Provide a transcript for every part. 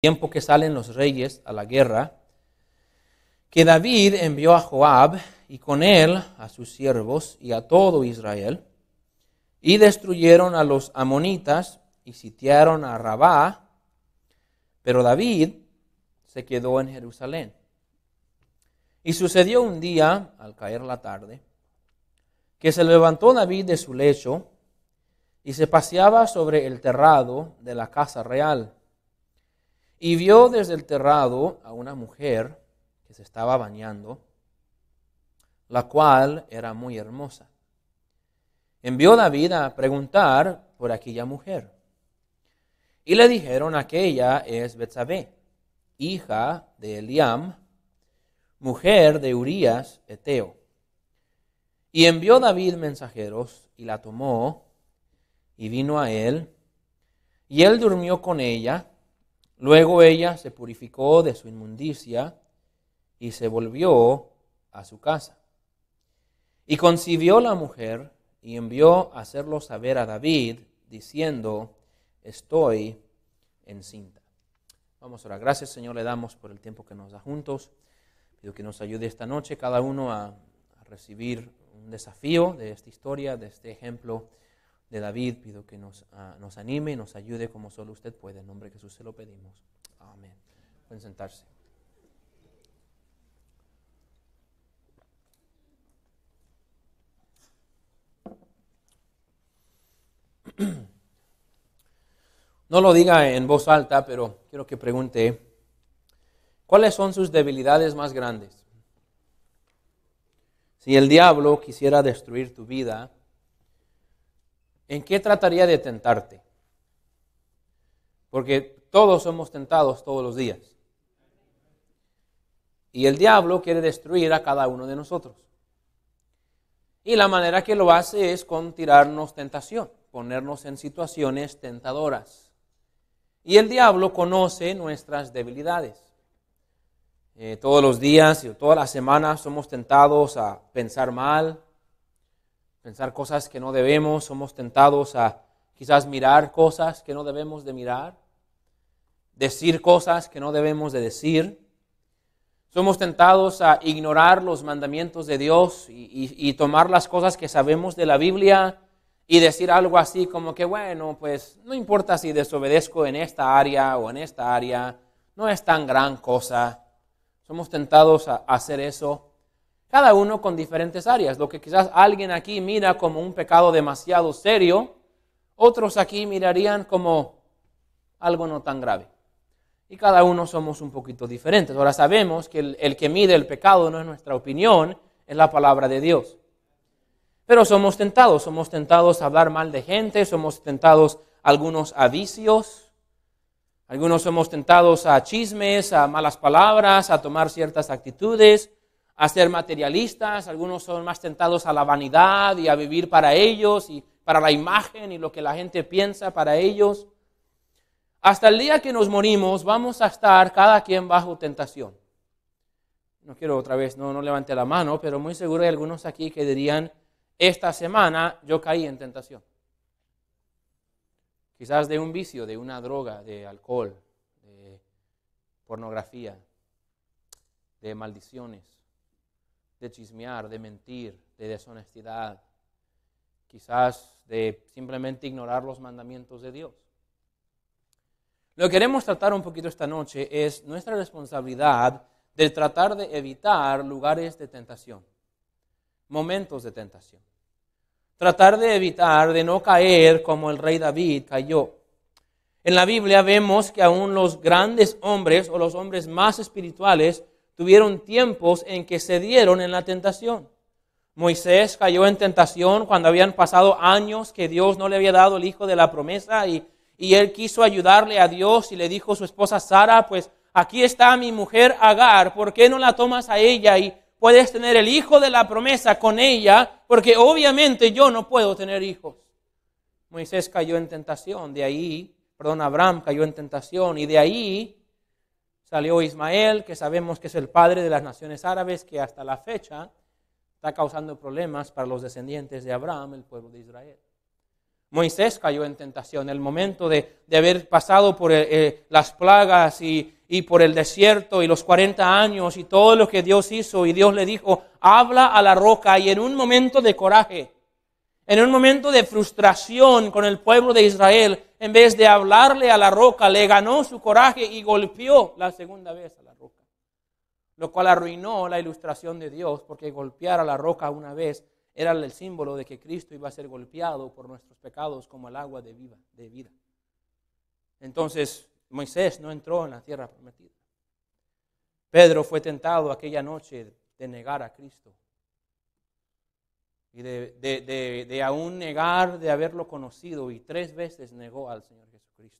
tiempo que salen los reyes a la guerra, que David envió a Joab y con él a sus siervos y a todo Israel, y destruyeron a los amonitas y sitiaron a Rabá, pero David se quedó en Jerusalén. Y sucedió un día, al caer la tarde, que se levantó David de su lecho y se paseaba sobre el terrado de la casa real y vio desde el terrado a una mujer que se estaba bañando, la cual era muy hermosa. Envió David a preguntar por aquella mujer. Y le dijeron, aquella es Betsabé, hija de Eliam, mujer de Urías Eteo. Y envió David mensajeros y la tomó y vino a él, y él durmió con ella Luego ella se purificó de su inmundicia y se volvió a su casa. Y concibió la mujer y envió a hacerlo saber a David, diciendo, estoy encinta. Vamos ahora, Gracias Señor, le damos por el tiempo que nos da juntos. Pido que nos ayude esta noche cada uno a, a recibir un desafío de esta historia, de este ejemplo de David. Pido que nos, anime ah, nos anime, nos ayude como solo usted puede. En nombre de Jesús se lo pedimos. Amén. Pueden sentarse. No lo diga en voz alta, pero quiero que pregunte, ¿cuáles son sus debilidades más grandes? Si el diablo quisiera destruir tu vida, ¿En qué trataría de tentarte? Porque todos somos tentados todos los días. Y el diablo quiere destruir a cada uno de nosotros. Y la manera que lo hace es con tirarnos tentación, ponernos en situaciones tentadoras. Y el diablo conoce nuestras debilidades. Eh, todos los días y todas las semanas somos tentados a pensar mal, pensar cosas que no debemos, somos tentados a quizás mirar cosas que no debemos de mirar, decir cosas que no debemos de decir. Somos tentados a ignorar los mandamientos de Dios y, tomar las cosas que sabemos de la Biblia y decir algo así como que, bueno, pues no importa si desobedezco en esta área o en esta área, no es tan gran cosa. Somos tentados a hacer eso cada uno con diferentes áreas. Lo que quizás alguien aquí mira como un pecado demasiado serio, otros aquí mirarían como algo no tan grave. Y cada uno somos un poquito diferentes. Ahora sabemos que el, que mide el pecado no es nuestra opinión, es la palabra de Dios. Pero somos tentados, somos tentados a hablar mal de gente, somos tentados algunos a vicios, algunos somos tentados a chismes, a malas palabras, a tomar ciertas actitudes a ser materialistas, algunos son más tentados a la vanidad y a vivir para ellos y para la imagen y lo que la gente piensa para ellos. Hasta el día que nos morimos vamos a estar cada quien bajo tentación. No quiero otra vez, no, no levante la mano, pero muy seguro hay algunos aquí que dirían, esta semana yo caí en tentación. Quizás de un vicio, de una droga, de alcohol, de pornografía, de maldiciones de chismear, de mentir, de deshonestidad, quizás de simplemente ignorar los mandamientos de Dios. Lo que queremos tratar un poquito esta noche es nuestra responsabilidad de tratar de evitar lugares de tentación, momentos de tentación. Tratar de evitar de no caer como el rey David cayó. En la Biblia vemos que aún los grandes hombres o los hombres más espirituales tuvieron tiempos en que se dieron en la tentación. Moisés cayó en tentación cuando habían pasado años que Dios no le había dado el hijo de la promesa y, él quiso ayudarle a Dios y le dijo a su esposa Sara, pues aquí está mi mujer Agar, ¿por qué no la tomas a ella y puedes tener el hijo de la promesa con ella? Porque obviamente yo no puedo tener hijos. Moisés cayó en tentación, de ahí, perdón, Abraham cayó en tentación y de ahí Salió Ismael, que sabemos que es el padre de las naciones árabes, que hasta la fecha está causando problemas para los descendientes de Abraham, el pueblo de Israel. Moisés cayó en tentación. El momento de, haber pasado por eh, eh, las plagas y, y, por el desierto y los 40 años y todo lo que Dios hizo y Dios le dijo, habla a la roca y en un momento de coraje en un momento de frustración con el pueblo de Israel, en vez de hablarle a la roca, le ganó su coraje y golpeó la segunda vez a la roca. Lo cual arruinó la ilustración de Dios, porque golpear a la roca una vez era el símbolo de que Cristo iba a ser golpeado por nuestros pecados como el agua de, viva, de vida. Entonces Moisés no entró en la tierra prometida. Pedro fue tentado aquella noche de negar a Cristo y de, aún negar de haberlo conocido y tres veces negó al Señor Jesucristo.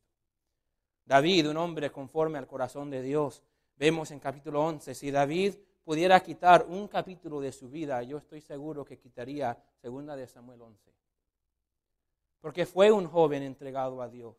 David, un hombre conforme al corazón de Dios, vemos en capítulo 11, si David pudiera quitar un capítulo de su vida, yo estoy seguro que quitaría segunda de Samuel 11. Porque fue un joven entregado a Dios.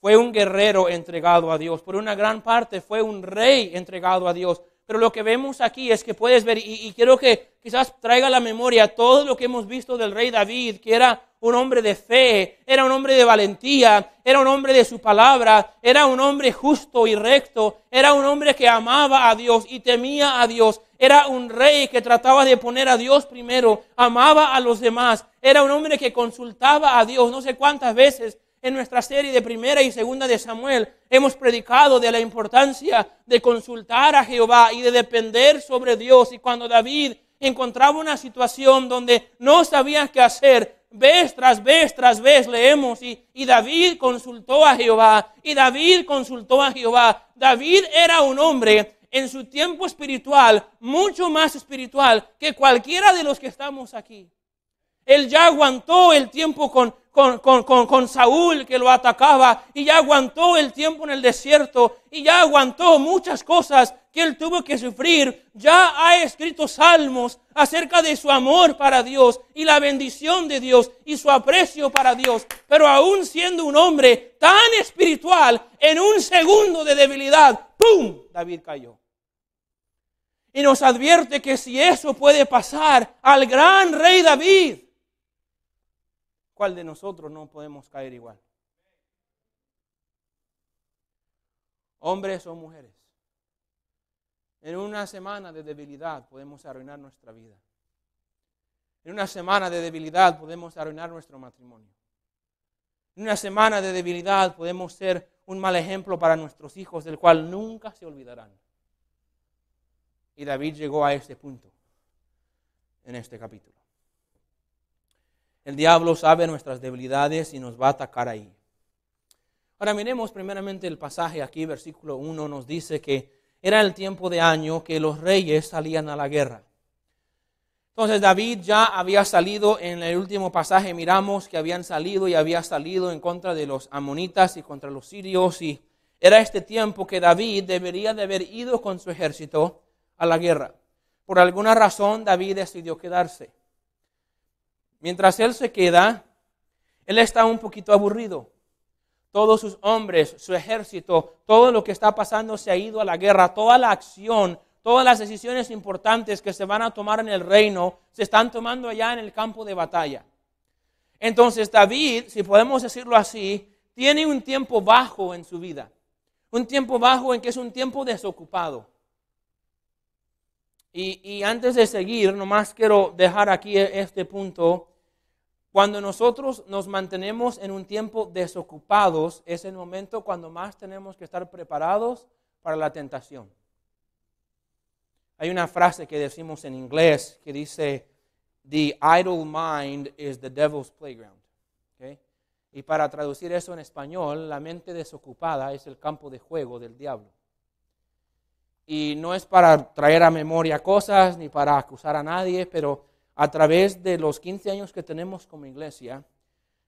Fue un guerrero entregado a Dios. Por una gran parte fue un rey entregado a Dios pero lo que vemos aquí es que puedes ver, y, quiero que quizás traiga a la memoria todo lo que hemos visto del rey David, que era un hombre de fe, era un hombre de valentía, era un hombre de su palabra, era un hombre justo y recto, era un hombre que amaba a Dios y temía a Dios, era un rey que trataba de poner a Dios primero, amaba a los demás, era un hombre que consultaba a Dios, no sé cuántas veces en nuestra serie de primera y segunda de Samuel hemos predicado de la importancia de consultar a Jehová y de depender sobre Dios. Y cuando David encontraba una situación donde no sabía qué hacer, vez tras vez tras vez leemos y, y, David consultó a Jehová y David consultó a Jehová. David era un hombre en su tiempo espiritual, mucho más espiritual que cualquiera de los que estamos aquí. Él ya aguantó el tiempo con, con, con, Saúl que lo atacaba y ya aguantó el tiempo en el desierto y ya aguantó muchas cosas que él tuvo que sufrir. Ya ha escrito salmos acerca de su amor para Dios y la bendición de Dios y su aprecio para Dios. Pero aún siendo un hombre tan espiritual, en un segundo de debilidad, ¡pum! David cayó. Y nos advierte que si eso puede pasar al gran rey David, ¿Cuál de nosotros no podemos caer igual? Hombres o mujeres. En una semana de debilidad podemos arruinar nuestra vida. En una semana de debilidad podemos arruinar nuestro matrimonio. En una semana de debilidad podemos ser un mal ejemplo para nuestros hijos, del cual nunca se olvidarán. Y David llegó a este punto en este capítulo. El diablo sabe nuestras debilidades y nos va a atacar ahí. Ahora miremos primeramente el pasaje aquí, versículo 1 nos dice que era el tiempo de año que los reyes salían a la guerra. Entonces David ya había salido, en el último pasaje miramos que habían salido y había salido en contra de los amonitas y contra los sirios y era este tiempo que David debería de haber ido con su ejército a la guerra. Por alguna razón David decidió quedarse. Mientras él se queda, él está un poquito aburrido. Todos sus hombres, su ejército, todo lo que está pasando se ha ido a la guerra, toda la acción, todas las decisiones importantes que se van a tomar en el reino se están tomando allá en el campo de batalla. Entonces David, si podemos decirlo así, tiene un tiempo bajo en su vida. Un tiempo bajo en que es un tiempo desocupado. Y, antes de seguir, nomás quiero dejar aquí e-, este punto cuando nosotros nos mantenemos en un tiempo desocupados, es el momento cuando más tenemos que estar preparados para la tentación. Hay una frase que decimos en inglés que dice, The idle mind is the devil's playground. Y para traducir eso en español, la mente desocupada es el campo de juego del diablo. Y no es para traer a memoria cosas ni para acusar a nadie, pero a través de los 15 años que tenemos como iglesia,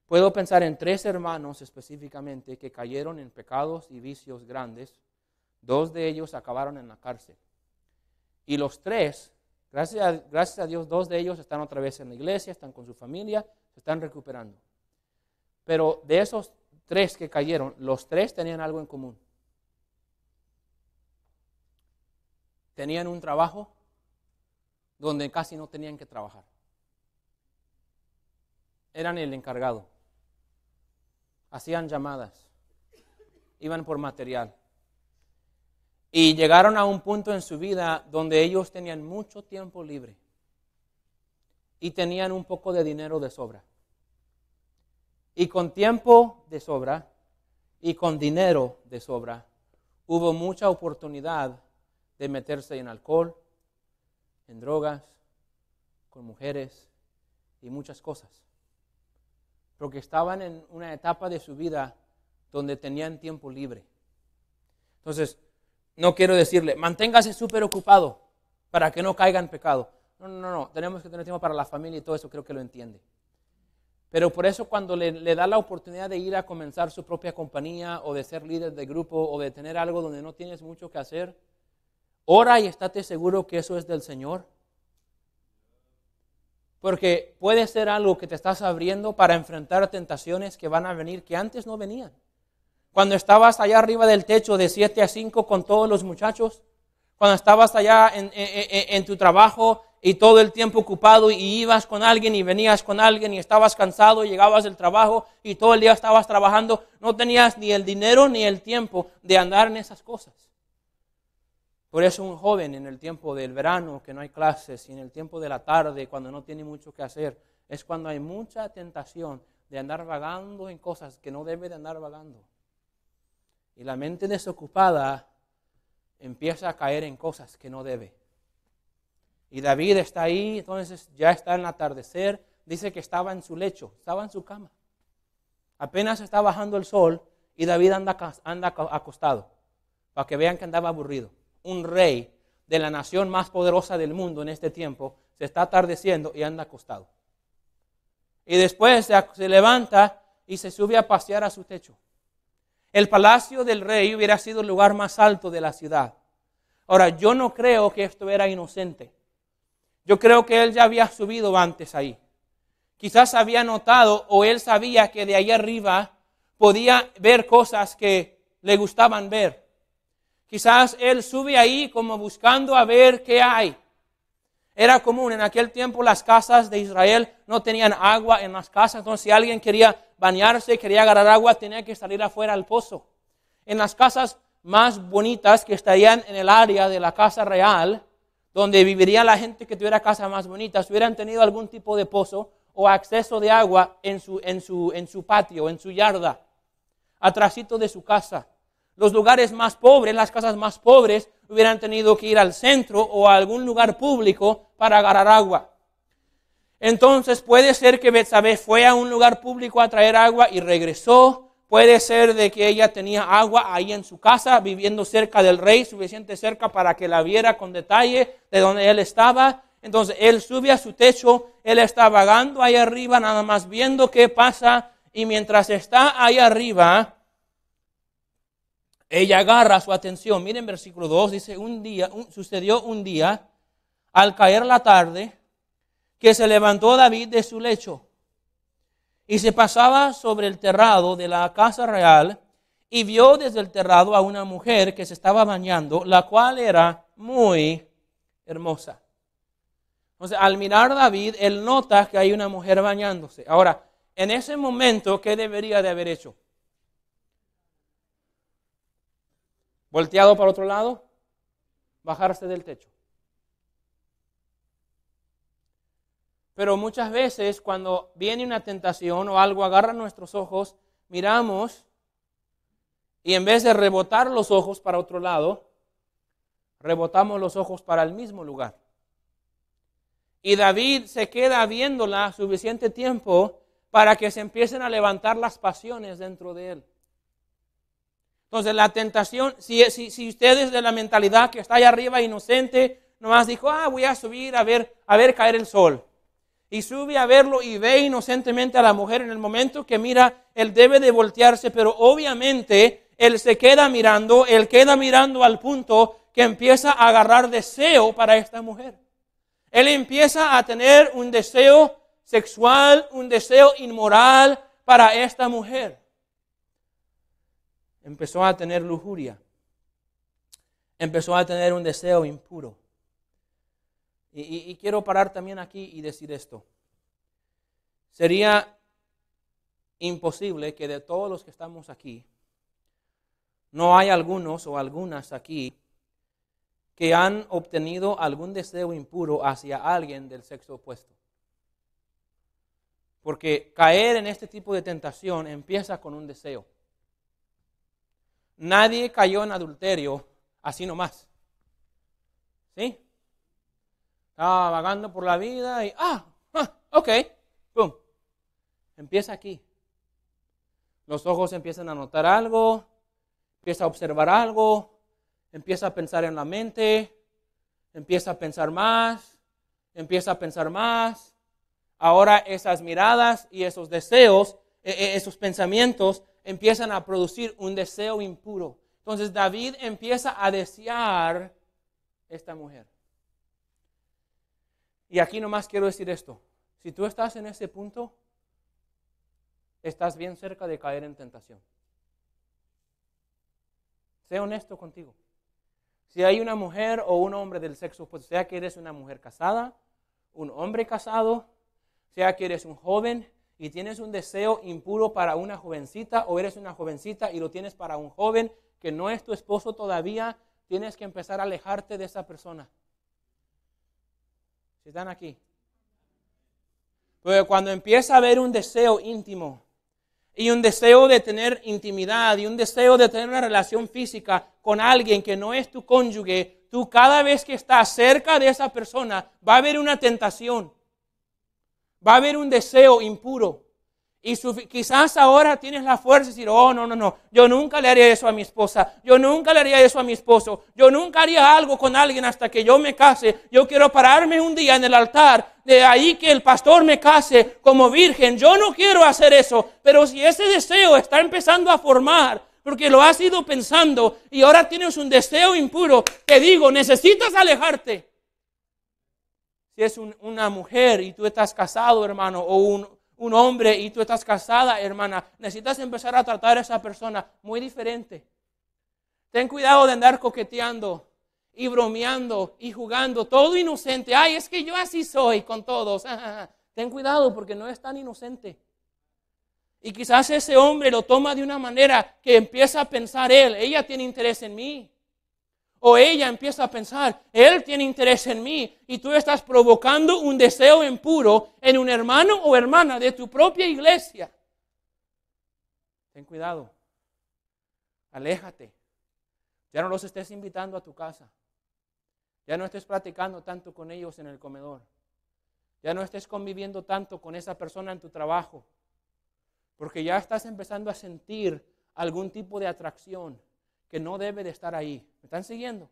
puedo pensar en tres hermanos específicamente que cayeron en pecados y vicios grandes. Dos de ellos acabaron en la cárcel. Y los tres, gracias a, Dios, dos de ellos están otra vez en la iglesia, están con su familia, se están recuperando. Pero de esos tres que cayeron, los tres tenían algo en común. Tenían un trabajo donde casi no tenían que trabajar. Eran el encargado. Hacían llamadas. Iban por material. Y llegaron a un punto en su vida donde ellos tenían mucho tiempo libre y tenían un poco de dinero de sobra. Y con tiempo de sobra y con dinero de sobra, hubo mucha oportunidad de meterse en alcohol, en drogas, con mujeres y muchas cosas. Porque estaban en una etapa de su vida donde tenían tiempo libre. Entonces, no quiero decirle, manténgase súper ocupado para que no caiga en pecado. No, no, no, tenemos que tener tiempo para la familia y todo eso, creo que lo entiende. Pero por eso cuando le, da la oportunidad de ir a comenzar su propia compañía o de ser líder de grupo o de tener algo donde no tienes mucho que hacer, Ora y estate seguro que eso es del Señor. Porque puede ser algo que te estás abriendo para enfrentar tentaciones que van a venir que antes no venían. Cuando estabas allá arriba del techo de 7 a 5 con todos los muchachos, cuando estabas allá en, en, tu trabajo y todo el tiempo ocupado y ibas con alguien y venías con alguien y estabas cansado y llegabas del trabajo y todo el día estabas trabajando, no tenías ni el dinero ni el tiempo de andar en esas cosas. Por eso un joven en el tiempo del verano, que no hay clases, y en el tiempo de la tarde, cuando no tiene mucho que hacer, es cuando hay mucha tentación de andar vagando en cosas que no debe de andar vagando. Y la mente desocupada empieza a caer en cosas que no debe. Y David está ahí, entonces ya está en el atardecer, dice que estaba en su lecho, estaba en su cama. Apenas está bajando el sol y David anda, anda acostado, para que vean que andaba aburrido un rey de la nación más poderosa del mundo en este tiempo, se está atardeciendo y anda acostado. Y después se levanta y se sube a pasear a su techo. El palacio del rey hubiera sido el lugar más alto de la ciudad. Ahora, yo no creo que esto era inocente. Yo creo que él ya había subido antes ahí. Quizás había notado o él sabía que de ahí arriba podía ver cosas que le gustaban ver. Quizás él sube ahí como buscando a ver qué hay. Era común en aquel tiempo las casas de Israel no tenían agua en las casas, entonces si alguien quería bañarse, quería agarrar agua, tenía que salir afuera al pozo. En las casas más bonitas que estarían en el área de la casa real, donde viviría la gente que tuviera casa más si hubieran tenido algún tipo de pozo o acceso de agua en su, en su, en su patio, en su yarda, atrásito de su casa los lugares más pobres, las casas más pobres, hubieran tenido que ir al centro o a algún lugar público para agarrar agua. Entonces puede ser que Betsabé fue a un lugar público a traer agua y regresó. Puede ser de que ella tenía agua ahí en su casa, viviendo cerca del rey, suficiente cerca para que la viera con detalle de donde él estaba. Entonces él sube a su techo, él está vagando ahí arriba, nada más viendo qué pasa. Y mientras está ahí arriba, ella agarra su atención. Miren versículo 2, dice, un día, sucedió un día, al caer la tarde, que se levantó David de su lecho y se pasaba sobre el terrado de la casa real y vio desde el terrado a una mujer que se estaba bañando, la cual era muy hermosa. Entonces, al mirar a David, él nota que hay una mujer bañándose. Ahora, en ese momento, ¿qué debería de haber hecho? volteado para otro lado, bajarse del techo. Pero muchas veces cuando viene una tentación o algo agarra nuestros ojos, miramos y en vez de rebotar los ojos para otro lado, rebotamos los ojos para el mismo lugar. Y David se queda viéndola suficiente tiempo para que se empiecen a levantar las pasiones dentro de él. Entonces la tentación, si, si, de la mentalidad que está allá arriba inocente, nomás dijo, ah, voy a subir a ver, a ver caer el sol. Y sube a verlo y ve inocentemente a la mujer en el momento que mira, él debe de voltearse, pero obviamente él se queda mirando, él queda mirando al punto que empieza a agarrar deseo para esta mujer. Él empieza a tener un deseo sexual, un deseo inmoral para esta mujer empezó a tener lujuria, empezó a tener un deseo impuro. Y, quiero parar también aquí y decir esto. Sería imposible que de todos los que estamos aquí, no hay algunos o algunas aquí que han obtenido algún deseo impuro hacia alguien del sexo opuesto. Porque caer en este tipo de tentación empieza con un deseo. Nadie cayó en adulterio así nomás. ¿Sí? Estaba vagando por la vida y, ah, ah ok, Empieza aquí. Los ojos empiezan a notar algo, empieza a observar algo, empieza a pensar en la mente, empieza a pensar más, empieza a pensar más. Ahora esas miradas y esos deseos, e, e, esos pensamientos empiezan a producir un deseo impuro. Entonces David empieza a desear esta mujer. Y aquí nomás quiero decir esto. Si tú estás en ese punto, estás bien cerca de caer en tentación. Sé honesto contigo. Si hay una mujer o un hombre del sexo, opuesto, sea que eres una mujer casada, un hombre casado, sea que eres un joven, y tienes un deseo impuro para una jovencita o eres una jovencita y lo tienes para un joven que no es tu esposo todavía, tienes que empezar a alejarte de esa persona. Si están aquí. Porque cuando empieza a haber un deseo íntimo y un deseo de tener intimidad y un deseo de tener una relación física con alguien que no es tu cónyuge, tú cada vez que estás cerca de esa persona va a haber una tentación. Va a haber un deseo impuro. Y quizás ahora tienes la fuerza de decir, oh, no, no, no, yo nunca le haría eso a mi esposa, yo nunca le haría eso a mi esposo, yo nunca haría algo con alguien hasta que yo me case, yo quiero pararme un día en el altar, de ahí que el pastor me case como virgen, yo no quiero hacer eso, pero si ese deseo está empezando a formar, porque lo has ido pensando y ahora tienes un deseo impuro, te digo, necesitas alejarte si es una mujer y tú estás casado, hermano, o un hombre y tú estás casada, hermana, necesitas empezar a tratar a esa persona muy diferente. Ten cuidado de andar coqueteando y bromeando y jugando, todo inocente. Ay, es que yo así soy con todos. Ten cuidado porque no es tan inocente. Y quizás ese hombre lo toma de una manera que empieza a pensar él, ella tiene interés en mí. O ella empieza a pensar, él tiene interés en mí y tú estás provocando un deseo impuro en un hermano o hermana de tu propia iglesia. Ten cuidado, aléjate. Ya no los estés invitando a tu casa. Ya no estés platicando tanto con ellos en el comedor. Ya no estés conviviendo tanto con esa persona en tu trabajo. Porque ya estás empezando a sentir algún tipo de atracción que no debe de estar ahí. ¿Me están siguiendo?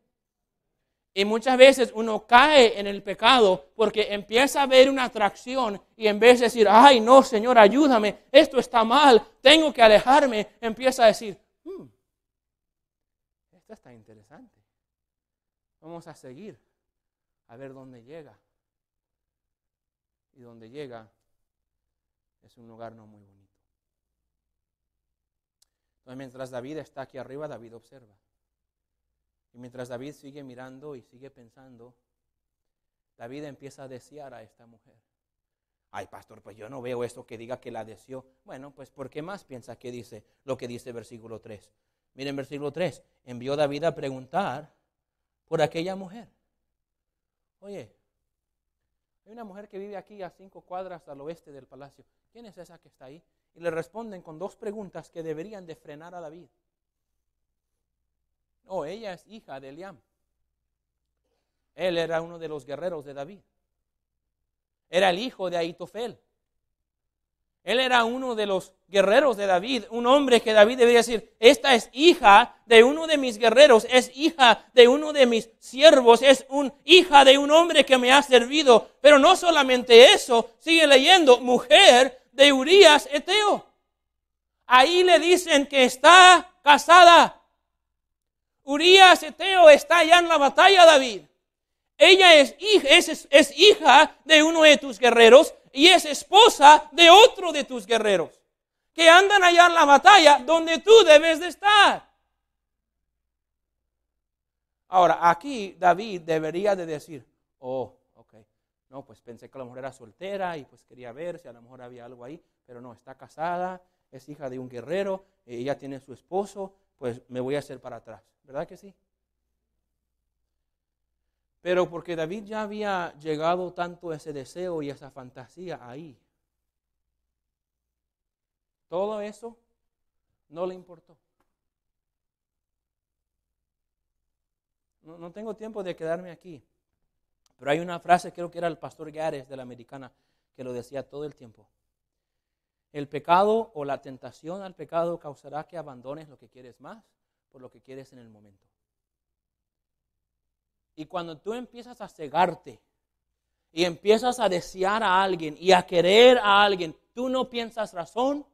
Y muchas veces uno cae en el pecado porque empieza a ver una atracción y en vez de decir, ay no, Señor, ayúdame, esto está mal, tengo que alejarme, empieza a decir, hmm, esto está interesante. Vamos a seguir a ver dónde llega. Y donde llega es un lugar no muy bonito. Entonces, mientras David está aquí arriba, David observa. Y mientras David sigue mirando y sigue pensando, David empieza a desear a esta mujer. Ay, pastor, pues yo no veo esto que diga que la deseó. Bueno, pues ¿por qué más piensa que dice lo que dice versículo 3? Miren versículo 3, envió David a preguntar por aquella mujer. Oye, hay una mujer que vive aquí a cinco cuadras al oeste del palacio. ¿Quién es esa que está ahí? Y le responden con dos preguntas que deberían de frenar a David. No, ella es hija de Eliam. Él era uno de los guerreros de David. Era el hijo de Aitofel. Él era uno de los guerreros de David, un hombre que David debía decir, esta es hija de uno de mis guerreros, es hija de uno de mis siervos, es hija de un hombre que me ha servido. Pero no solamente eso, sigue leyendo, mujer de Urías Eteo. Ahí le dicen que está casada. Urías Eteo está ya en la batalla, David. Ella es es hija de uno de tus guerreros, y es esposa de otro de tus guerreros, que andan allá en la batalla donde tú debes de estar. Ahora, aquí David debería de decir, oh, ok, no, pues pensé que la mujer era soltera y pues quería ver si a lo mejor había algo ahí, pero no, está casada, es hija de un guerrero, ella tiene su esposo, pues me voy a hacer para atrás, ¿verdad que sí? Pero porque David ya había llegado tanto ese deseo y esa fantasía ahí, todo eso no le importó. No, no, tengo tiempo de quedarme aquí, pero hay una frase, creo que era el pastor Gares de la Americana, que lo decía todo el tiempo. El pecado o la tentación al pecado causará que abandones lo que quieres más por lo que quieres en el momento. Y cuando tú empiezas a cegarte y empiezas a desear a alguien y a querer a alguien, tú no piensas razón,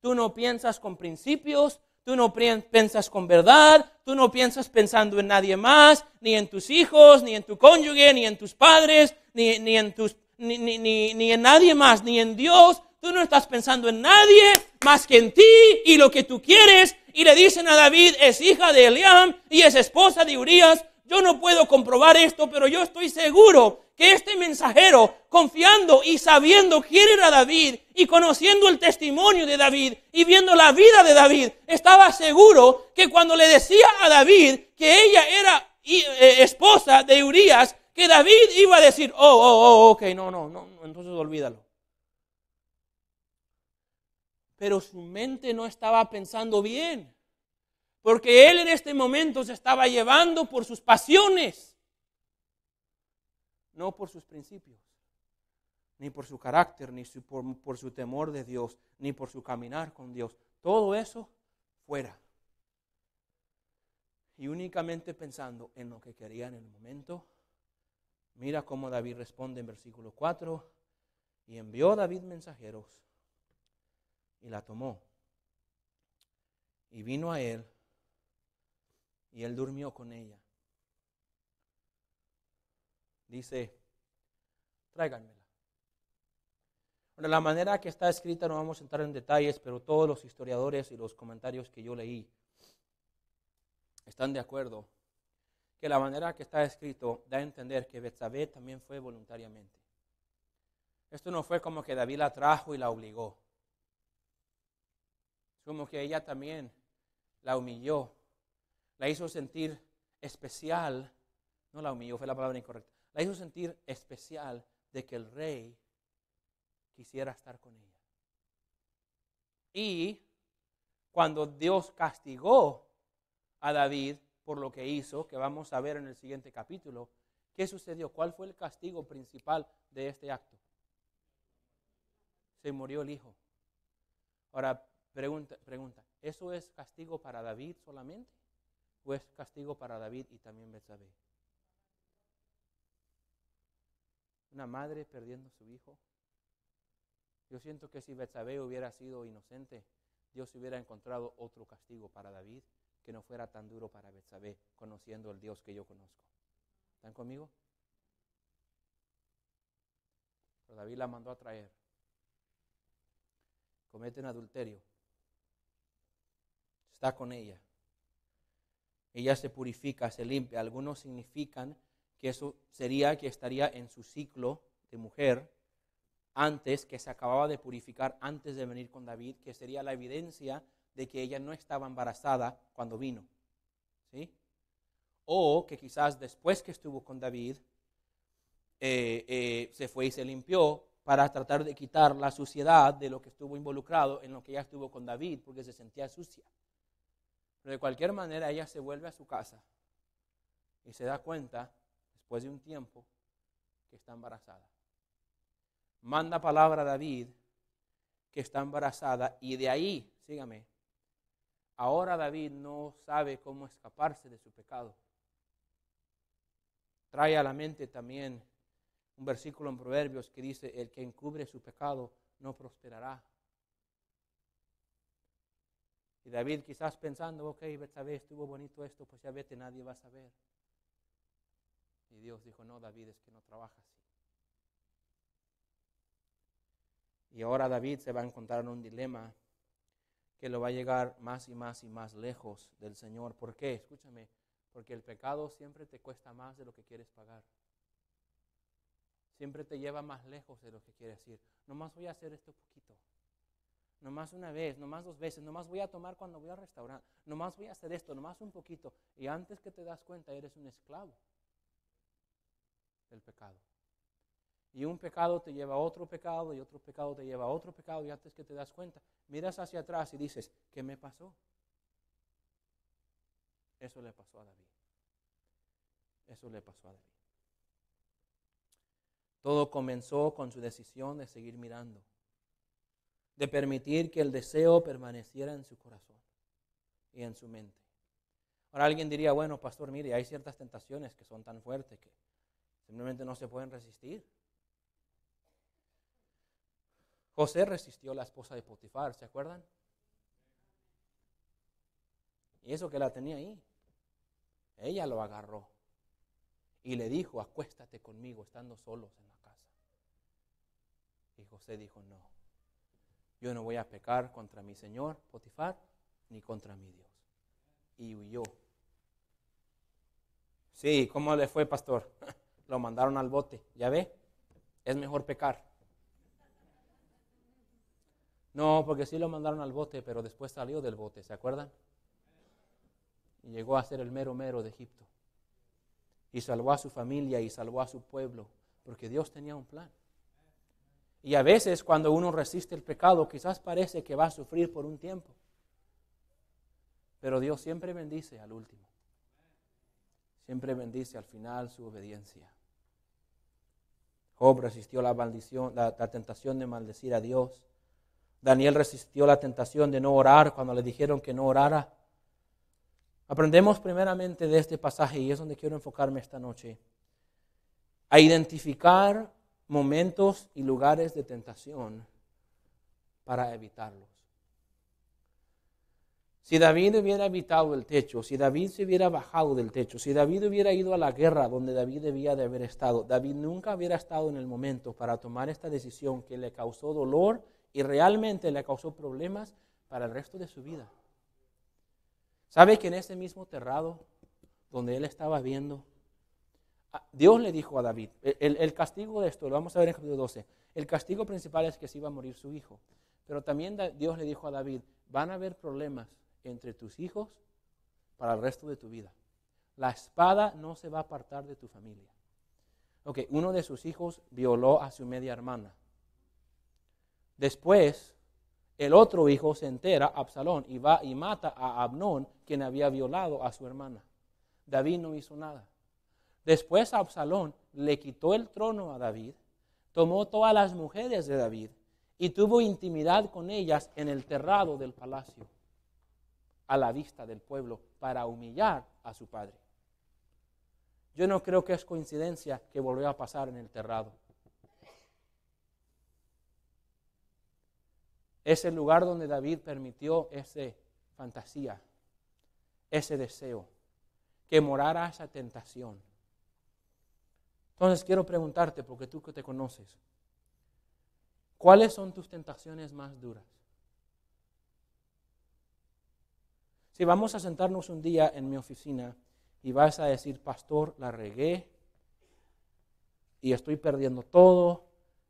tú no piensas con principios, tú no piensas con verdad, tú no piensas pensando en nadie más, ni en tus hijos, ni en tu cónyuge, ni en tus padres, ni, ni en tus ni, ni, en nadie más, ni en Dios. Tú no estás pensando en nadie más que en ti y lo que tú quieres. Y le dicen a David, es hija de Eliam y es esposa de Urias yo no puedo comprobar esto, pero yo estoy seguro que este mensajero, confiando y sabiendo quién era David y conociendo el testimonio de David y viendo la vida de David, estaba seguro que cuando le decía a David que ella era eh, esposa de Urias, que David iba a decir, oh, oh, oh, ok, no, no, no, entonces olvídalo. Pero su mente no estaba pensando bien. Porque él en este momento se estaba llevando por sus pasiones, no por sus principios, ni por su carácter, ni por, su temor de Dios, ni por su caminar con Dios. Todo eso fuera. Y únicamente pensando en lo que quería en el momento, mira cómo David responde en versículo 4, y envió David mensajeros y la tomó. Y vino a él y él durmió con ella. Dice, tráiganmela. Bueno, la manera que está escrita no vamos a entrar en detalles, pero todos los historiadores y los comentarios que yo leí están de acuerdo que la manera que está escrito da a entender que Betsabé también fue voluntariamente. Esto no fue como que David la trajo y la obligó. Como que ella también la humilló la hizo sentir especial, no la humilló, fue la palabra incorrecta, la hizo sentir especial de que el rey quisiera estar con ella. Y cuando Dios castigó a David por lo que hizo, que vamos a ver en el siguiente capítulo, ¿qué sucedió? ¿Cuál fue el castigo principal de este acto? Se murió el hijo. Ahora, pregunta, pregunta ¿eso es castigo para David solamente? fue pues castigo para David y también Betsabé. Una madre perdiendo su hijo. Yo siento que si Betsabé hubiera sido inocente, Dios hubiera encontrado otro castigo para David que no fuera tan duro para Betsabé, conociendo el Dios que yo conozco. ¿Están conmigo? Pero David la mandó a traer. Cometen adulterio. Está con ella ella se purifica, se limpia. Algunos significan que eso sería que estaría en su ciclo de mujer antes, que se acababa de purificar antes de venir con David, que sería la evidencia de que ella no estaba embarazada cuando vino. ¿sí? O que quizás después que estuvo con David, eh, eh, se fue y se limpió para tratar de quitar la suciedad de lo que estuvo involucrado en lo que ella estuvo con David, porque se sentía sucia. Pero de cualquier manera ella se vuelve a su casa y se da cuenta, después de un tiempo, que está embarazada. Manda palabra a David que está embarazada y de ahí, sígame, ahora David no sabe cómo escaparse de su pecado. Trae a la mente también un versículo en Proverbios que dice, el que encubre su pecado no prosperará, y David quizás pensando, ok, vez estuvo bonito esto, pues ya vete, nadie va a saber. Y Dios dijo, no, David, es que no trabaja así. Y ahora David se va a encontrar en un dilema que lo va a llegar más y más y más lejos del Señor. ¿Por qué? Escúchame, porque el pecado siempre te cuesta más de lo que quieres pagar. Siempre te lleva más lejos de lo que quieres ir. Nomás voy a hacer esto poquito nomás una vez, nomás dos veces, nomás voy a tomar cuando voy al restaurante, nomás voy a hacer esto, nomás un poquito. Y antes que te das cuenta, eres un esclavo del pecado. Y un pecado te lleva a otro pecado, y otro pecado te lleva a otro pecado, y antes que te das cuenta, miras hacia atrás y dices, ¿qué me pasó? Eso le pasó a David. Eso le pasó a David. Todo comenzó con su decisión de seguir mirando de permitir que el deseo permaneciera en su corazón y en su mente. Ahora alguien diría, bueno, pastor, mire, hay ciertas tentaciones que son tan fuertes que simplemente no se pueden resistir. José resistió a la esposa de Potifar, ¿se acuerdan? Y eso que la tenía ahí, ella lo agarró y le dijo, acuéstate conmigo estando solos en la casa. Y José dijo, no yo no voy a pecar contra mi señor Potifar ni contra mi Dios. Y huyó. Sí, ¿cómo le fue, pastor? Lo mandaron al bote, ¿ya ve? Es mejor pecar. No, porque sí lo mandaron al bote, pero después salió del bote, ¿se acuerdan? Y llegó a ser el mero mero de Egipto. Y salvó a su familia y salvó a su pueblo, porque Dios tenía un plan. Y a veces cuando uno resiste el pecado, quizás parece que va a sufrir por un tiempo. Pero Dios siempre bendice al último. Siempre bendice al final su obediencia. Job resistió la, maldición, la, tentación de maldecir a Dios. Daniel resistió la tentación de no orar cuando le dijeron que no orara. Aprendemos primeramente de este pasaje, y es donde quiero enfocarme esta noche, a identificar momentos y lugares de tentación para evitarlos. Si David hubiera evitado el techo, si David se hubiera bajado del techo, si David hubiera ido a la guerra donde David debía de haber estado, David nunca hubiera estado en el momento para tomar esta decisión que le causó dolor y realmente le causó problemas para el resto de su vida. ¿Sabe que en ese mismo terrado donde él estaba viendo Ah, Dios le dijo a David, e, el, castigo de esto, lo vamos a ver en capítulo 12, el castigo principal es que se iba a morir su hijo, pero también Dios le dijo a David, van a haber problemas entre tus hijos para el resto de tu vida. La espada no se va a apartar de tu familia. Ok, uno de sus hijos violó a su media hermana. Después, el otro hijo se entera, Absalón, y va y mata a Abnón, quien había violado a su hermana. David no hizo nada. Después Absalón le quitó el trono a David, tomó todas las mujeres de David y tuvo intimidad con ellas en el terrado del palacio, a la vista del pueblo, para humillar a su padre. Yo no creo que es coincidencia que volvió a pasar en el terrado. Es el lugar donde David permitió esa fantasía, ese deseo, que morara esa tentación entonces quiero preguntarte, porque tú que te conoces, ¿cuáles son tus tentaciones más duras? Si vamos a sentarnos un día en mi oficina y vas a decir, pastor, la regué y estoy perdiendo todo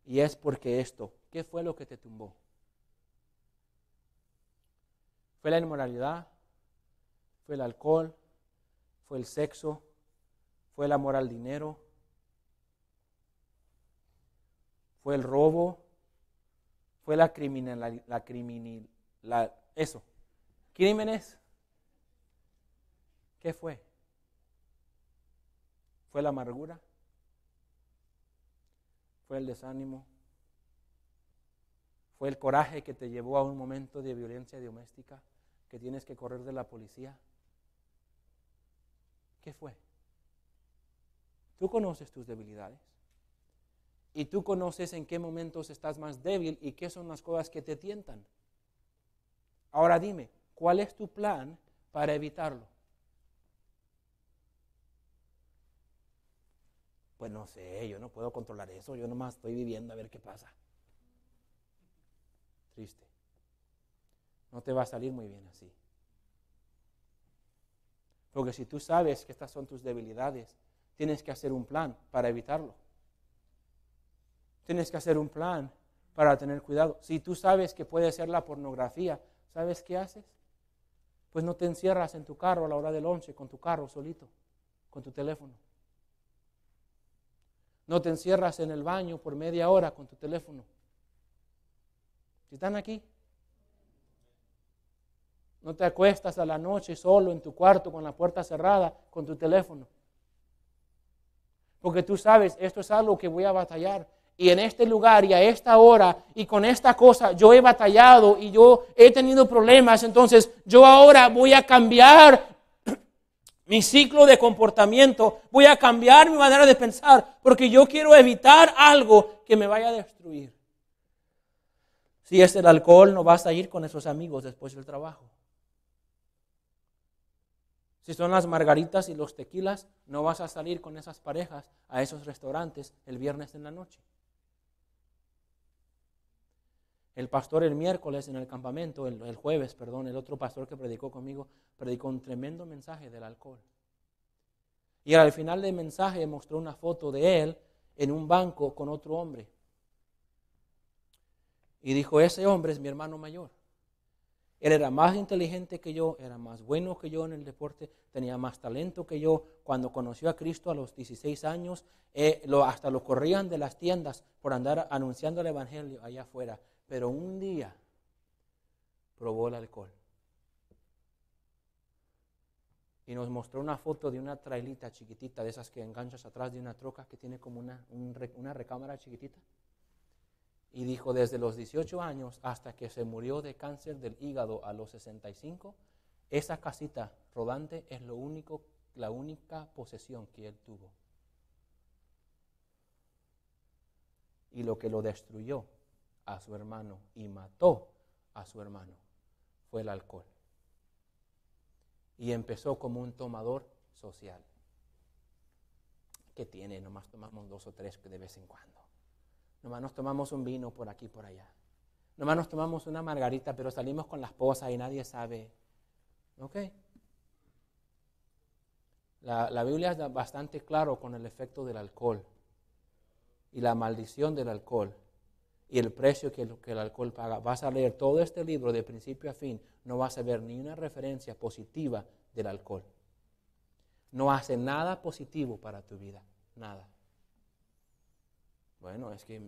y es porque esto, ¿qué fue lo que te tumbó? ¿Fue la inmoralidad? ¿Fue el alcohol? ¿Fue el sexo? ¿Fue el amor al dinero? fue el robo, fue la criminalidad, la, criminal, la, eso, crímenes, ¿qué fue? ¿Fue la amargura? ¿Fue el desánimo? ¿Fue el coraje que te llevó a un momento de violencia doméstica que tienes que correr de la policía? ¿Qué fue? Tú conoces tus debilidades. Y tú conoces en qué momentos estás más débil y qué son las cosas que te tientan. Ahora dime, ¿cuál es tu plan para evitarlo? Pues no sé, yo no puedo controlar eso, yo nomás estoy viviendo a ver qué pasa. Triste. No te va a salir muy bien así. Porque si tú sabes que estas son tus debilidades, tienes que hacer un plan para evitarlo. Tienes que hacer un plan para tener cuidado. Si tú sabes que puede ser la pornografía, ¿sabes qué haces? Pues no te encierras en tu carro a la hora del once, con tu carro solito, con tu teléfono. No te encierras en el baño por media hora con tu teléfono. Si están aquí, no te acuestas a la noche solo en tu cuarto con la puerta cerrada con tu teléfono. Porque tú sabes, esto es algo que voy a batallar y en este lugar y a esta hora y con esta cosa yo he batallado y yo he tenido problemas, entonces yo ahora voy a cambiar mi ciclo de comportamiento, voy a cambiar mi manera de pensar porque yo quiero evitar algo que me vaya a destruir. Si es el alcohol, no vas a ir con esos amigos después del trabajo. Si son las margaritas y los tequilas, no vas a salir con esas parejas a esos restaurantes el viernes en la noche. El pastor el miércoles en el campamento, el, jueves, perdón, el otro pastor que predicó conmigo, predicó un tremendo mensaje del alcohol. Y al final del mensaje mostró una foto de él en un banco con otro hombre. Y dijo, ese hombre es mi hermano mayor. Él era más inteligente que yo, era más bueno que yo en el deporte, tenía más talento que yo. Cuando conoció a Cristo a los 16 años, eh, hasta lo corrían de las tiendas por andar anunciando el Evangelio allá afuera pero un día probó el alcohol. Y nos mostró una foto de una trailita chiquitita, de esas que enganchas atrás de una troca que tiene como una, una recámara chiquitita. Y dijo, desde los 18 años hasta que se murió de cáncer del hígado a los 65, esa casita rodante es lo único, la única posesión que él tuvo. Y lo que lo destruyó a su hermano y mató a su hermano fue el alcohol. Y empezó como un tomador social. que tiene? Nomás tomamos dos o tres de vez en cuando. Nomás nos tomamos un vino por aquí, por allá. Nomás nos tomamos una margarita, pero salimos con la esposa y nadie sabe. ¿Ok? La, la Biblia es bastante claro con el efecto del alcohol y la maldición del alcohol y el precio que, que el alcohol paga. Vas a leer todo este libro de principio a fin, no vas a ver ni una referencia positiva del alcohol. No hace nada positivo para tu vida, nada. Bueno, es que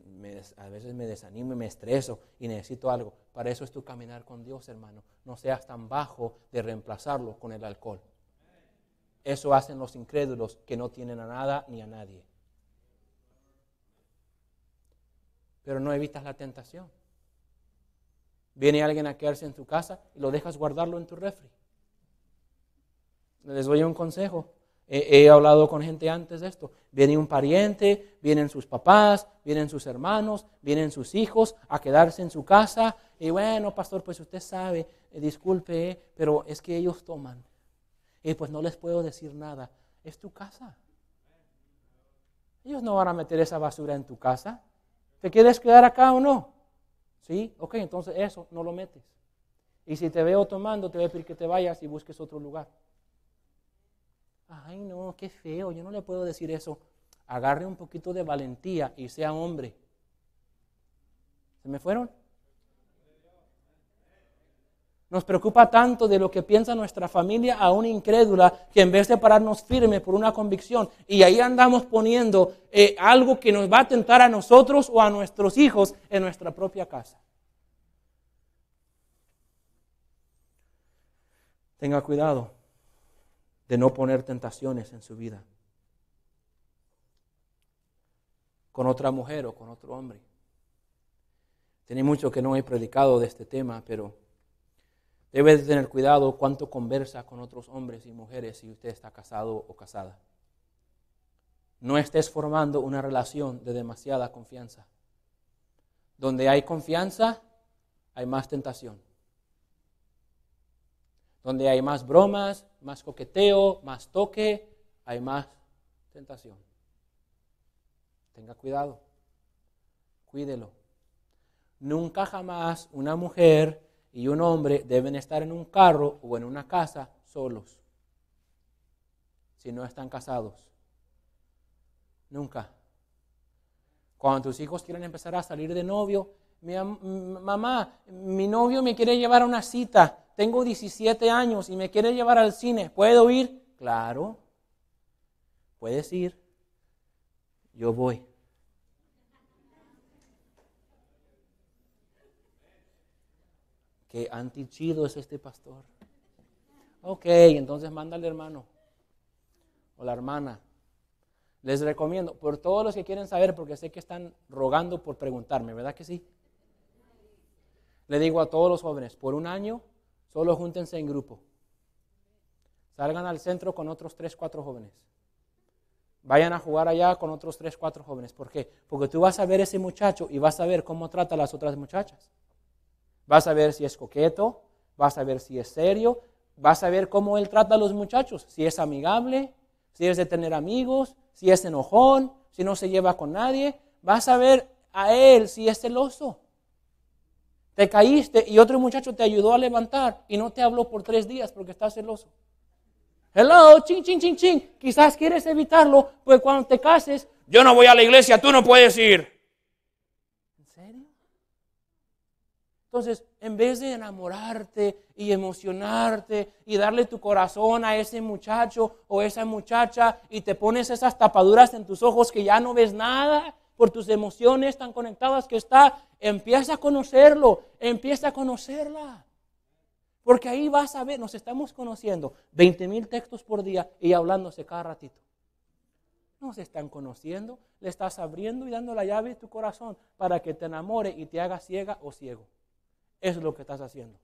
a veces me desanimo y me estreso y necesito algo. Para eso es tu caminar con Dios, hermano. No seas tan bajo de reemplazarlo con el alcohol. Eso hacen los incrédulos que no tienen a nada ni a nadie. pero no evitas la tentación. Viene alguien a quedarse en tu casa y lo dejas guardarlo en tu refri. Les doy un consejo. He, hablado con gente antes de esto. Viene un pariente, vienen sus papás, vienen sus hermanos, vienen sus hijos a quedarse en su casa. Y bueno, pastor, pues usted sabe, eh, disculpe, eh, pero es que ellos toman. Y pues no les puedo decir nada. Es tu casa. Ellos no van a meter esa basura en tu casa. ¿Te quieres quedar acá o no? Sí, ok, entonces eso no lo metes. Y si te veo tomando, te voy a pedir que te vayas y busques otro lugar. Ay, no, qué feo, yo no le puedo decir eso. Agarre un poquito de valentía y sea hombre. ¿Se me fueron? Nos preocupa tanto de lo que piensa nuestra familia a una incrédula que en vez de pararnos firme por una convicción y ahí andamos poniendo eh, algo que nos va a tentar a nosotros o a nuestros hijos en nuestra propia casa. Tenga cuidado de no poner tentaciones en su vida con otra mujer o con otro hombre. Tiene mucho que no he predicado de este tema, pero Debe de tener cuidado cuánto conversa con otros hombres y mujeres si usted está casado o casada. No estés formando una relación de demasiada confianza. Donde hay confianza, hay más tentación. Donde hay más bromas, más coqueteo, más toque, hay más tentación. Tenga cuidado. Cuídelo. Nunca jamás una mujer y un hombre deben estar en un carro o en una casa solos, si no están casados. Nunca. Cuando tus hijos quieren empezar a salir de novio, mamá, mi novio me quiere llevar a una cita, tengo 17 años y me quiere llevar al cine, ¿puedo ir? Claro, puedes ir, yo voy. Qué antichido es este pastor. Ok, entonces manda al hermano o la hermana. Les recomiendo, por todos los que quieren saber, porque sé que están rogando por preguntarme, ¿verdad que sí? Le digo a todos los jóvenes, por un año solo júntense en grupo. Salgan al centro con otros tres, cuatro jóvenes. Vayan a jugar allá con otros tres, cuatro jóvenes. ¿Por qué? Porque tú vas a ver ese muchacho y vas a ver cómo trata a las otras muchachas. Vas a ver si es coqueto, vas a ver si es serio, vas a ver cómo él trata a los muchachos, si es amigable, si es de tener amigos, si es enojón, si no se lleva con nadie, vas a ver a él si es celoso. Te caíste y otro muchacho te ayudó a levantar y no te habló por tres días porque está celoso. Hello, ching, ching, ching, ching. Quizás quieres evitarlo, pues cuando te cases, yo no voy a la iglesia, tú no puedes ir. Entonces, en vez de enamorarte y emocionarte y darle tu corazón a ese muchacho o esa muchacha y te pones esas tapaduras en tus ojos que ya no ves nada por tus emociones tan conectadas que está, empieza a conocerlo, empieza a conocerla. Porque ahí vas a ver, nos estamos conociendo 20 mil textos por día y hablándose cada ratito. Nos están conociendo, le estás abriendo y dando la llave de tu corazón para que te enamore y te haga ciega o ciego es lo que estás haciendo.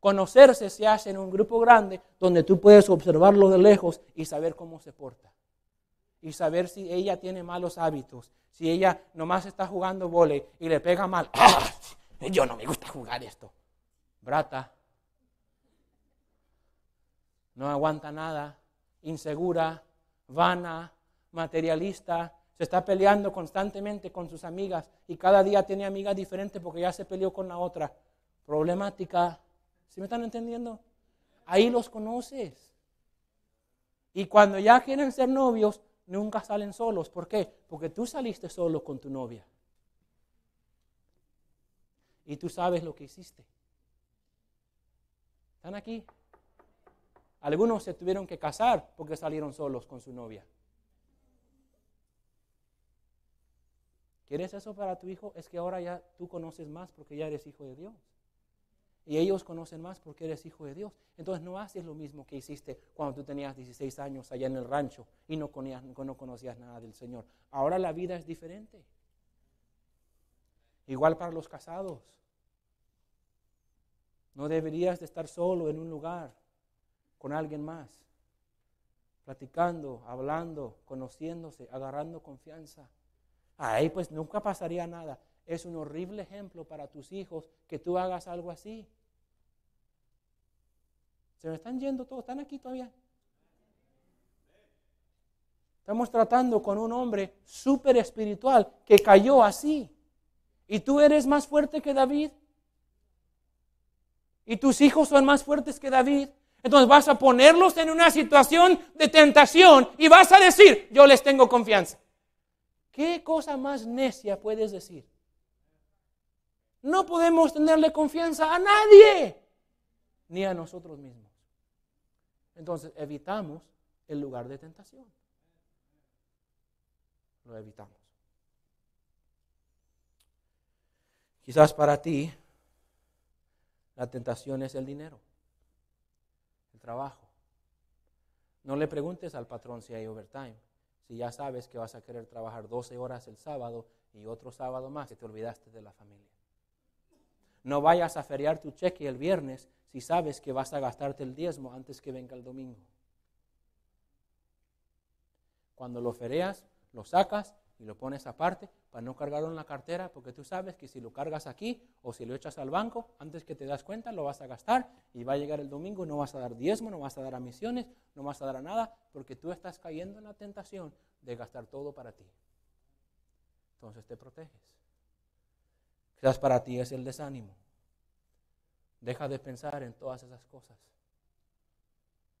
Conocerse se hace en un grupo grande donde tú puedes observarlo de lejos y saber cómo se porta. Y saber si ella tiene malos hábitos, si ella nomás está jugando vole y le pega mal. ¡Ah! Yo no me gusta jugar esto. Brata. No aguanta nada. Insegura, vana, materialista. Se está peleando constantemente con sus amigas y cada día tiene amigas diferentes porque ya se peleó con la otra problemática. ¿Sí me están entendiendo? Ahí los conoces. Y cuando ya quieren ser novios, nunca salen solos. ¿Por qué? Porque tú saliste solo con tu novia. Y tú sabes lo que hiciste. ¿Están aquí? Algunos se tuvieron que casar porque salieron solos con su novia. ¿Quieres eso para tu hijo? Es que ahora ya tú conoces más porque ya eres hijo de Dios. Y ellos conocen más porque eres hijo de Dios. Entonces no haces lo mismo que hiciste cuando tú tenías 16 años allá en el rancho y no conocías, nada del Señor. Ahora la vida es diferente. Igual para los casados. No deberías de estar solo en un lugar con alguien más, platicando, hablando, conociéndose, agarrando confianza. Ahí pues nunca pasaría nada. Es un horrible ejemplo para tus hijos que tú hagas algo así. Se están yendo todos, están aquí todavía. Estamos tratando con un hombre súper espiritual que cayó así. ¿Y tú eres más fuerte que David? ¿Y tus hijos son más fuertes que David? Entonces vas a ponerlos en una situación de tentación y vas a decir, yo les tengo confianza. ¿Qué cosa más necia puedes decir? No podemos tenerle confianza a nadie, ni a nosotros mismos. Entonces evitamos el lugar de tentación. Lo evitamos. Quizás para ti la tentación es el dinero, el trabajo. No le preguntes al patrón si hay overtime, si ya sabes que vas a querer trabajar 12 horas el sábado y otro sábado más que te olvidaste de la familia. No vayas a feriar tu cheque el viernes si sabes que vas a gastarte el diezmo antes que venga el domingo. Cuando lo fereas, lo sacas y lo pones aparte para no cargarlo en la cartera, porque tú sabes que si lo cargas aquí o si lo echas al banco, antes que te das cuenta lo vas a gastar y va a llegar el domingo, no vas a dar diezmo, no vas a dar a misiones, no vas a dar a nada, porque tú estás cayendo en la tentación de gastar todo para ti. Entonces te proteges. Quizás para ti es el desánimo. Deja de pensar en todas esas cosas.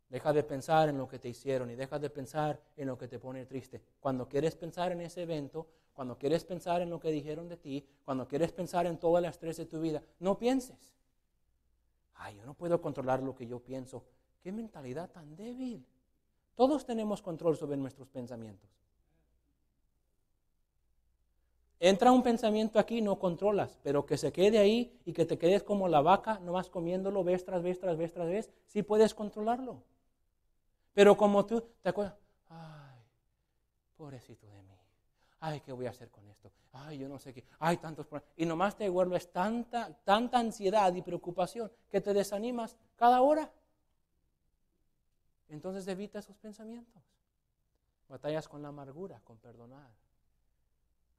Deja de pensar en lo que te hicieron y deja de pensar en lo que te pone triste. Cuando quieres pensar en ese evento, cuando quieres pensar en lo que dijeron de ti, cuando quieres pensar en todo el estrés de tu vida, no pienses. Ay, yo no puedo controlar lo que yo pienso. Qué mentalidad tan débil. Todos tenemos control sobre nuestros pensamientos. Entra un pensamiento aquí, no controlas, pero que se quede ahí y que te quedes como la vaca, nomás comiéndolo vez tras vez, tras vez, tras vez, sí puedes controlarlo. Pero como tú, ¿te acuerdas? Ay, pobrecito de mí. Ay, ¿qué voy a hacer con esto? Ay, yo no sé qué. Ay, tantos problemas. Y nomás te vuelves tanta, tanta ansiedad y preocupación que te desanimas cada hora. Entonces evita esos pensamientos. Batallas con la amargura, con perdonar.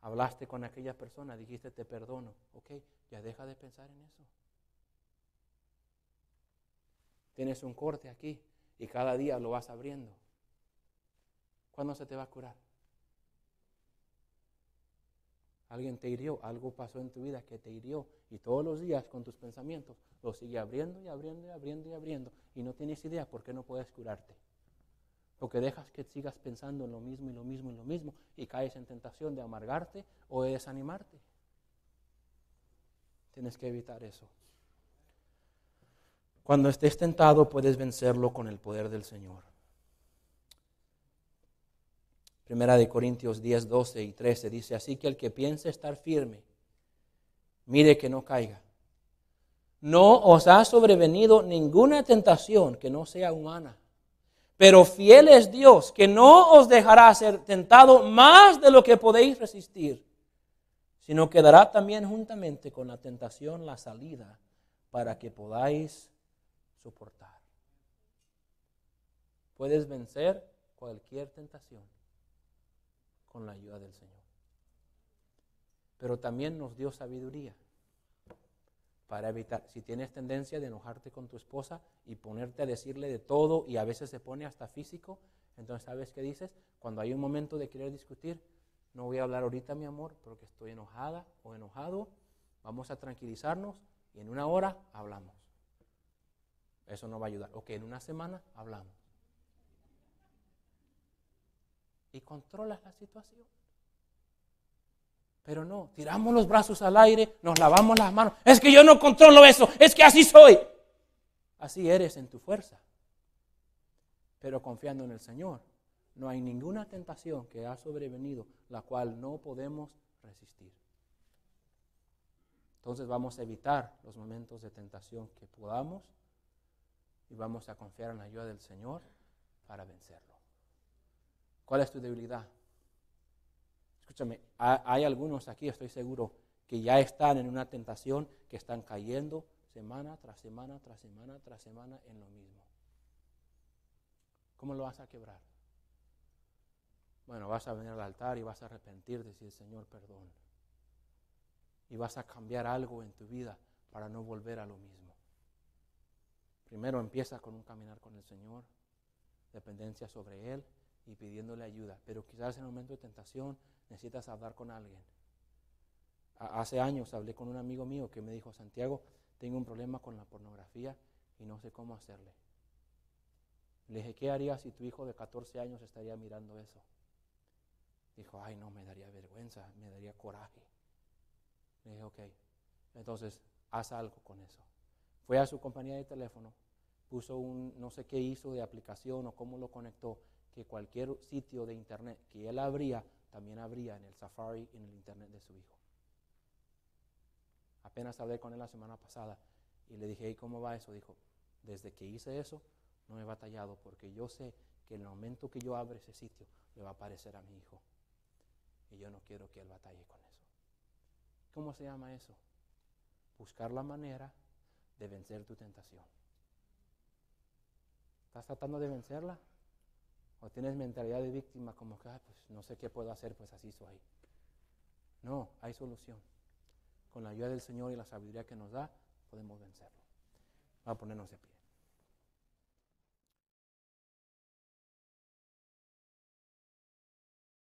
Hablaste con aquella persona, dijiste te perdono. Ok, ya deja de pensar en eso. Tienes un corte aquí y cada día lo vas abriendo. ¿Cuándo se te va a curar? Alguien te hirió, algo pasó en tu vida que te hirió y todos los días con tus pensamientos lo sigue abriendo y abriendo y abriendo y abriendo y no tienes idea por qué no puedes curarte. Lo que dejas que sigas pensando en lo mismo y lo mismo y lo mismo y caes en tentación de amargarte o de desanimarte. Tienes que evitar eso. Cuando estés tentado puedes vencerlo con el poder del Señor. Primera de Corintios 10, 12 y 13 dice, así que el que piense estar firme, mire que no caiga. No os ha sobrevenido ninguna tentación que no sea humana pero fiel es Dios, que no os dejará ser tentado más de lo que podéis resistir, sino que dará también juntamente con la tentación la salida para que podáis soportar. Puedes vencer cualquier tentación con la ayuda del Señor. Pero también nos dio sabiduría para evitar, si tienes tendencia de enojarte con tu esposa y ponerte a decirle de todo y a veces se pone hasta físico, entonces sabes qué dices, cuando hay un momento de querer discutir, no voy a hablar ahorita mi amor porque estoy enojada o enojado, vamos a tranquilizarnos y en una hora hablamos. Eso no va a ayudar. Ok, en una semana hablamos. Y controlas la situación. Pero no, tiramos los brazos al aire, nos lavamos las manos. Es que yo no controlo eso, es que así soy. Así eres en tu fuerza. Pero confiando en el Señor, no hay ninguna tentación que ha sobrevenido la cual no podemos resistir. Entonces vamos a evitar los momentos de tentación que podamos y vamos a confiar en la ayuda del Señor para vencerlo. ¿Cuál es tu debilidad? Escúchame, hay algunos aquí, estoy seguro, que ya están en una tentación, que están cayendo semana tras semana, tras semana, tras semana en lo mismo. ¿Cómo lo vas a quebrar? Bueno, vas a venir al altar y vas a arrepentir, decir, Señor, perdón. Y vas a cambiar algo en tu vida para no volver a lo mismo. Primero empieza con un caminar con el Señor, dependencia sobre Él, y pidiéndole ayuda. Pero quizás en un momento de tentación necesitas hablar con alguien. Hace años hablé con un amigo mío que me dijo, Santiago, tengo un problema con la pornografía y no sé cómo hacerle. Le dije, ¿qué harías si tu hijo de 14 años estaría mirando eso? Dijo, ay, no, me daría vergüenza, me daría coraje. Le dije, ok, entonces haz algo con eso. Fue a su compañía de teléfono, puso un no sé qué hizo de aplicación o cómo lo conectó que cualquier sitio de internet que él abría, también abría en el Safari en el internet de su hijo. Apenas hablé con él la semana pasada y le dije, ¿y cómo va eso? Dijo, desde que hice eso, no he batallado porque yo sé que el momento que yo abre ese sitio, le va a aparecer a mi hijo. Y yo no quiero que él batalle con eso. ¿Cómo se llama eso? Buscar la manera de vencer tu tentación. ¿Estás tratando de vencerla? O tienes mentalidad de víctima como que, pues no sé qué puedo hacer, pues así soy. No, hay solución. Con la ayuda del Señor y la sabiduría que nos da, podemos vencerlo. Va a ponernos de pie.